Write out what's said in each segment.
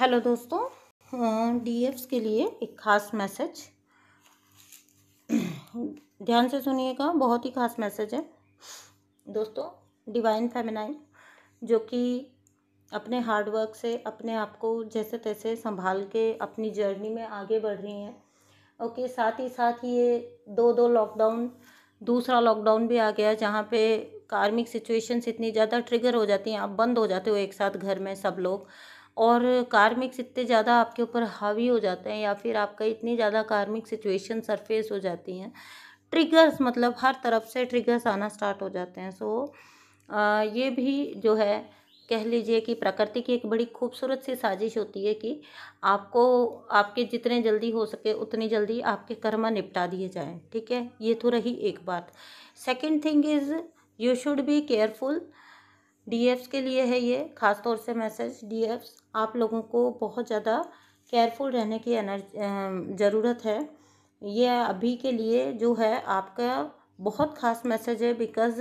Hello दोस्तों डीएफ्स हाँ, के लिए एक ख़ास मैसेज ध्यान से सुनिएगा बहुत ही ख़ास मैसेज है दोस्तों डिवाइन फेमिनाइन जो कि अपने हार्ड वर्क से अपने आप को जैसे तैसे संभाल के अपनी जर्नी में आगे बढ़ रही हैं ओके साथ ही साथ ये दो दो लॉकडाउन दूसरा लॉकडाउन भी आ गया जहाँ पे कार्मिक सिचुएशंस इतनी ज़्यादा ट्रिगर हो जाती हैं आप बंद हो जाते हो एक साथ घर में सब लोग और कार्मिक्स इतने ज़्यादा आपके ऊपर हावी हो जाते हैं या फिर आपका इतनी ज़्यादा कार्मिक सिचुएशन सरफेस हो जाती हैं ट्रिगर्स मतलब हर तरफ से ट्रिगर्स आना स्टार्ट हो जाते हैं सो आ, ये भी जो है कह लीजिए कि प्रकृति की एक बड़ी खूबसूरत सी साजिश होती है कि आपको आपके जितने जल्दी हो सके उतनी जल्दी आपके कर्मा निपटा दिए जाए ठीक है ये तो रही एक बात second thing is you should be careful डीएफ्स के लिए है ये ख़ास तौर से मैसेज डीएफ्स आप लोगों को बहुत ज़्यादा केयरफुल रहने की ज़रूरत है ये अभी के लिए जो है आपका बहुत ख़ास मैसेज है बिकॉज़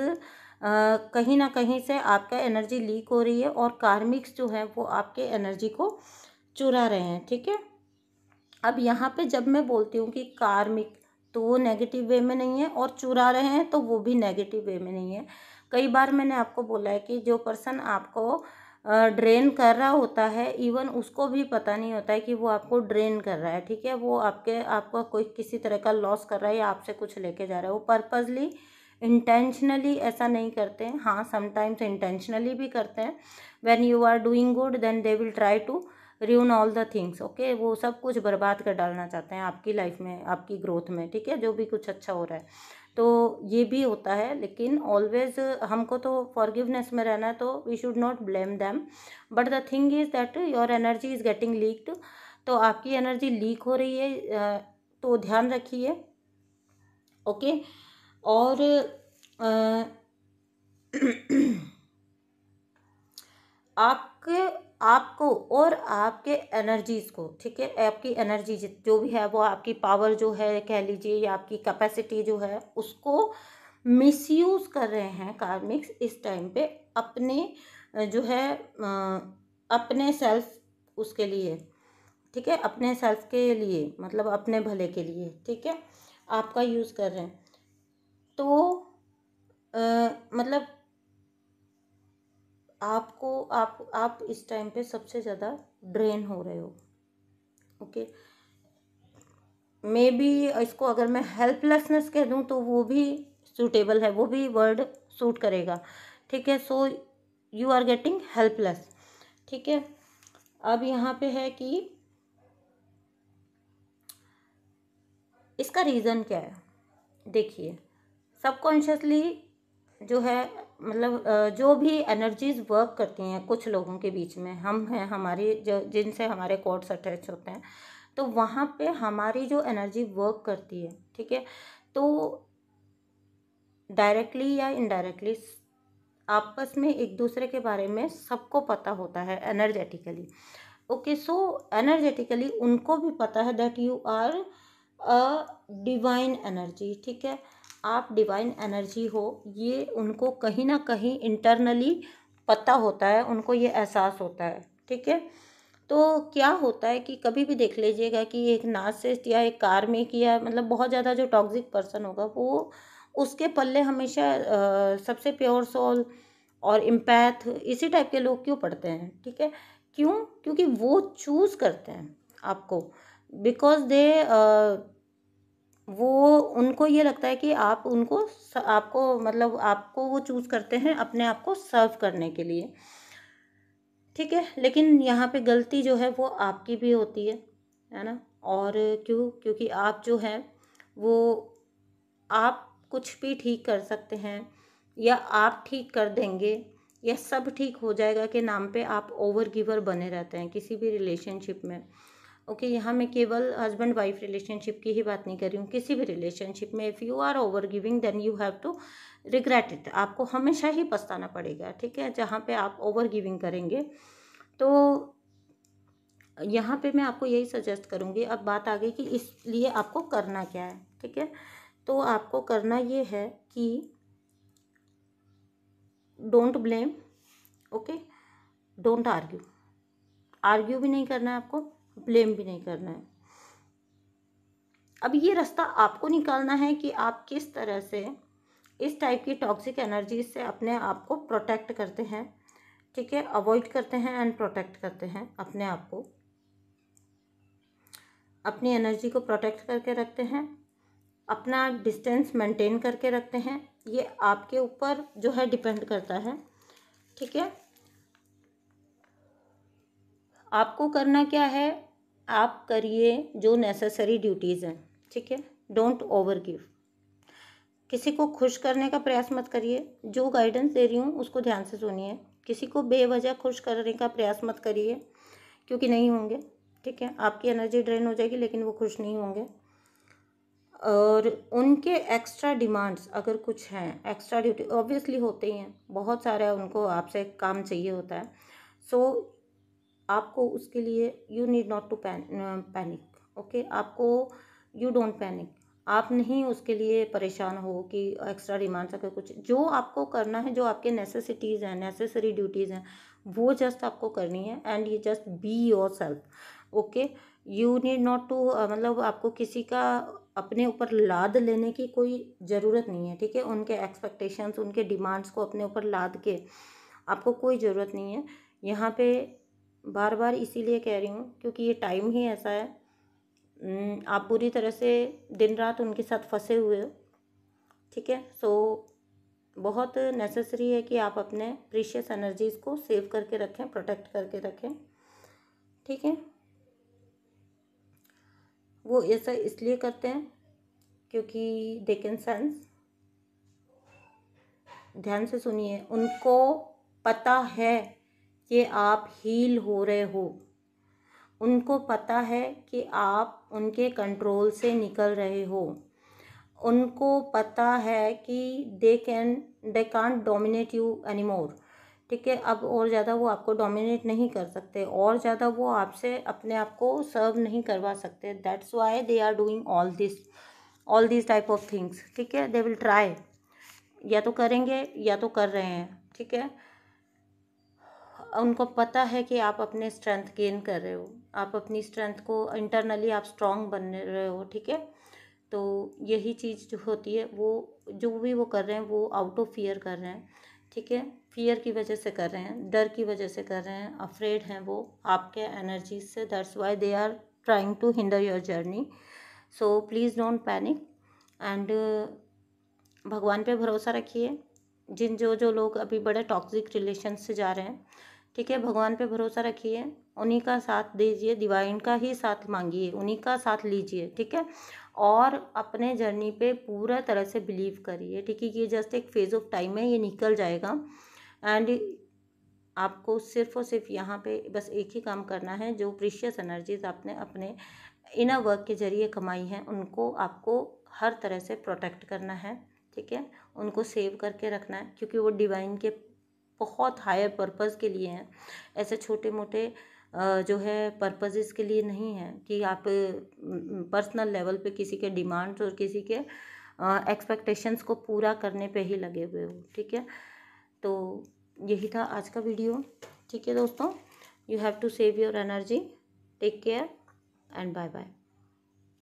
कहीं ना कहीं से आपका एनर्जी लीक हो रही है और कार्मिक्स जो है वो आपके एनर्जी को चुरा रहे हैं ठीक है अब यहाँ पे जब मैं बोलती हूँ कि कार्मिक तो वो नेगेटिव वे में नहीं है और चुरा रहे हैं तो वो भी नेगेटिव वे में नहीं है कई बार मैंने आपको बोला है कि जो पर्सन आपको ड्रेन कर रहा होता है इवन उसको भी पता नहीं होता है कि वो आपको ड्रेन कर रहा है ठीक है वो आपके आपका कोई किसी तरह का लॉस कर रहा है या आपसे कुछ लेके जा रहा है वो पर्पज़ली इंटेंशनली ऐसा नहीं करते हैं हाँ समटाइम्स इंटेंशनली भी करते हैं when you are doing good then they will try to ruin all the things okay वो सब कुछ बर्बाद कर डालना चाहते हैं आपकी लाइफ में आपकी ग्रोथ में ठीक है जो भी कुछ अच्छा हो रहा है तो ये भी होता है लेकिन ऑलवेज़ हमको तो फॉरगिवनेस में रहना है तो we should not blame them but the thing is that your energy is getting leaked तो आपकी एनर्जी लीक हो रही है तो ध्यान रखिए ओके okay? और आप आपके आपको और आपके एनर्जीज़ को ठीक है आपकी एनर्जी जो भी है वो आपकी पावर जो है कह लीजिए या आपकी कैपेसिटी जो है उसको मिसयूज़ कर रहे हैं कार्मिक्स इस टाइम पे अपने जो है अपने सेल्फ उसके लिए ठीक है अपने सेल्फ के लिए मतलब अपने भले के लिए ठीक है आपका यूज़ कर रहे हैं तो आ, मतलब आपको आप आप इस टाइम पे सबसे ज़्यादा ड्रेन हो रहे हो ओके मे बी इसको अगर मैं हेल्पलेसनेस कह दूँ तो वो भी सूटेबल है वो भी वर्ड सूट करेगा ठीक है so you are getting helpless ठीक है अब यहाँ पे है कि इसका रीज़न क्या है देखिए सबकॉन्शियसली जो है मतलब जो भी एनर्जीज वर्क करती हैं कुछ लोगों के बीच में हम हैं हमारी जो जिनसे हमारे कोड्स अटैच होते हैं तो वहाँ पे हमारी जो एनर्जी वर्क करती है ठीक है तो डायरेक्टली या इनडायरेक्टली आपस में एक दूसरे के बारे में सबको पता होता है एनर्जेटिकली ओके सो एनर्जेटिकली उनको भी पता है that you are a divine energy ठीक है आप डिवाइन एनर्जी हो ये उनको कहीं ना कहीं इंटरनली पता होता है उनको ये एहसास होता है ठीक है तो क्या होता है कि कभी भी देख लीजिएगा कि एक से या एक कार में किया मतलब बहुत ज़्यादा जो टॉक्सिक पर्सन होगा वो उसके पल्ले हमेशा आ, सबसे प्योर सोल और इम्पैथ इसी टाइप के लोग क्यों पढ़ते हैं ठीक है क्यों क्योंकि वो चूज़ करते हैं आपको बिकॉज दे वो उनको ये लगता है कि आप उनको आपको मतलब आपको वो चूज़ करते हैं अपने आप को सर्व करने के लिए ठीक है लेकिन यहाँ पे गलती जो है वो आपकी भी होती है है ना और क्यों क्योंकि आप जो हैं वो आप कुछ भी ठीक कर सकते हैं या आप ठीक कर देंगे या सब ठीक हो जाएगा के नाम पे आप ओवर गिवर बने रहते हैं किसी भी रिलेशनशिप में ओके यहाँ मैं केवल हस्बैंड वाइफ रिलेशनशिप की ही बात नहीं कर रही हूँ किसी भी रिलेशनशिप में if you are over giving then you have to regret it आपको हमेशा ही पछताना पड़ेगा ठीक है जहाँ पे आप ओवर गिविंग करेंगे तो यहाँ पे मैं आपको यही सजेस्ट करूँगी अब बात आ गई कि इसलिए आपको करना क्या है ठीक है तो आपको करना ये है कि don't blame okay don't argue argue भी नहीं करना है आपको ब्लेम भी नहीं करना है अब ये रास्ता आपको निकालना है कि आप किस तरह से इस टाइप की टॉक्सिक एनर्जी से अपने आप को प्रोटेक्ट करते हैं ठीक है अवॉइड करते हैं एंड प्रोटेक्ट करते हैं अपने आप को अपनी एनर्जी को प्रोटेक्ट करके रखते हैं अपना डिस्टेंस मेंटेन करके रखते हैं ये आपके ऊपर जो है डिपेंड करता है ठीक है आपको करना क्या है आप करिए जो नेसेसरी ड्यूटीज़ हैं ठीक है डोंट ओवर गिव किसी को खुश करने का प्रयास मत करिए जो गाइडेंस दे रही हूँ उसको ध्यान से सुनिए किसी को बेवजह खुश करने का प्रयास मत करिए क्योंकि नहीं होंगे ठीक है आपकी एनर्जी ड्रेन हो जाएगी लेकिन वो खुश नहीं होंगे और उनके एक्स्ट्रा डिमांड्स अगर कुछ हैं एक्स्ट्रा ड्यूटी ऑब्वियसली होते ही हैं बहुत सारा उनको आपसे काम चाहिए होता है सो so, आपको उसके लिए you need not to panic okay आपको यू डोंट पैनिक आप नहीं उसके लिए परेशान हो कि एक्स्ट्रा डिमांड्स अगर कुछ जो आपको करना है जो आपके नेसेसिटीज़ हैं नेसेसरी ड्यूटीज़ हैं वो जस्ट आपको करनी है and you just be yourself okay you need not to मतलब आपको किसी का अपने ऊपर लाद लेने की कोई ज़रूरत नहीं है ठीक है उनके एक्सपेक्टेशंस उनके डिमांड्स को अपने ऊपर लाद के आपको कोई ज़रूरत नहीं है यहाँ पे बार बार इसीलिए कह रही हूँ क्योंकि ये टाइम ही ऐसा है हम्म, आप पूरी तरह से दिन रात उनके साथ फंसे हुए हो ठीक है सो बहुत नेसेसरी है कि आप अपने प्रीशियस एनर्जीज़ को सेव करके रखें प्रोटेक्ट करके रखें ठीक है वो ऐसा इसलिए करते हैं क्योंकि दे कैन सेंस ध्यान से सुनिए उनको पता है कि आप हील हो रहे हो उनको पता है कि आप उनके कंट्रोल से निकल रहे हो उनको पता है कि they can they can't dominate you anymore ठीक है अब और ज़्यादा वो आपको डोमिनेट नहीं कर सकते और ज़्यादा वो आपसे अपने आप को सर्व नहीं करवा सकते that's why they are doing all this all this type of things ठीक है दे विल ट्राई या तो करेंगे या तो कर रहे हैं ठीक है उनको पता है कि आप अपने स्ट्रेंथ गेन कर रहे हो आप अपनी स्ट्रेंथ को इंटरनली आप स्ट्रांग बन रहे हो ठीक है तो यही चीज़ जो होती है वो जो भी वो कर रहे हैं वो आउट ऑफ फियर कर रहे हैं ठीक है फियर की वजह से कर रहे हैं डर की वजह से कर रहे हैं अफ्रेड हैं वो आपके एनर्जी से that's why they are trying to hinder your journey so please don't panic and भगवान पे भरोसा रखिए जिन जो जो लोग अभी बड़े टॉक्सिक रिलेशन से जा रहे हैं ठीक है भगवान पे भरोसा रखिए उन्हीं का साथ दीजिए डिवाइन का ही साथ मांगिए उन्हीं का साथ लीजिए ठीक है और अपने जर्नी पे पूरा तरह से बिलीव करिए ठीक है ये जस्ट एक फेज़ ऑफ टाइम है ये निकल जाएगा एंड आपको सिर्फ और सिर्फ यहाँ पे बस एक ही काम करना है जो प्रीशियस एनर्जीज आपने अपने इनर वर्क के ज़रिए कमाई हैं उनको आपको हर तरह से प्रोटेक्ट करना है ठीक है उनको सेव करके रखना है क्योंकि वो डिवाइन के बहुत हायर पर्पज़ के लिए हैं ऐसे छोटे मोटे जो है पर्पज़ेज़ के लिए नहीं है कि आप पर्सनल लेवल पे किसी के डिमांड्स और किसी के एक्सपेक्टेशंस को पूरा करने पे ही लगे हुए हो ठीक है तो यही था आज का वीडियो ठीक है दोस्तों you have to save your energy take care and bye bye